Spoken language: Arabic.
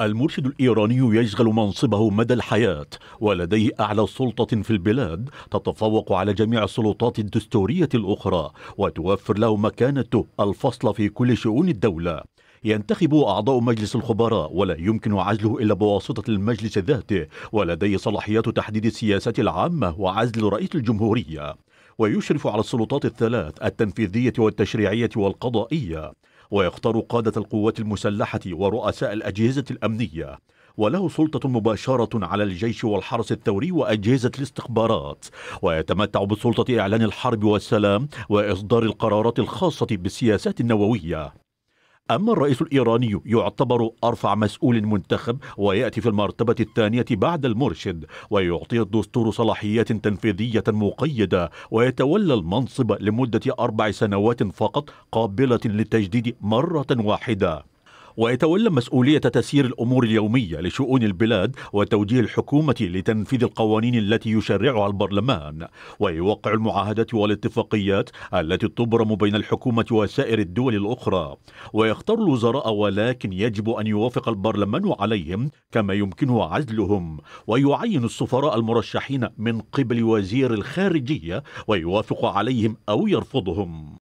المرشد الإيراني يشغل منصبه مدى الحياة ولديه أعلى سلطة في البلاد تتفوق على جميع السلطات الدستورية الأخرى وتوفر له مكانته الفصل في كل شؤون الدولة ينتخب أعضاء مجلس الخبراء ولا يمكن عزله إلا بواسطة المجلس ذاته ولديه صلاحيات تحديد السياسة العامة وعزل رئيس الجمهورية ويشرف على السلطات الثلاث التنفيذية والتشريعية والقضائية ويختار قادة القوات المسلحة ورؤساء الأجهزة الأمنية وله سلطة مباشرة على الجيش والحرس الثوري وأجهزة الاستخبارات ويتمتع بسلطة إعلان الحرب والسلام وإصدار القرارات الخاصة بالسياسات النووية أما الرئيس الإيراني يعتبر أرفع مسؤول منتخب ويأتي في المرتبة الثانية بعد المرشد ويعطي الدستور صلاحيات تنفيذية مقيدة ويتولى المنصب لمدة أربع سنوات فقط قابلة للتجديد مرة واحدة ويتولى مسؤولية تسيير الأمور اليومية لشؤون البلاد وتوجيه الحكومة لتنفيذ القوانين التي يشرعها البرلمان ويوقع المعاهدات والاتفاقيات التي تبرم بين الحكومة وسائر الدول الأخرى ويختار الوزراء ولكن يجب أن يوافق البرلمان عليهم كما يمكنه عزلهم ويعين السفراء المرشحين من قبل وزير الخارجية ويوافق عليهم أو يرفضهم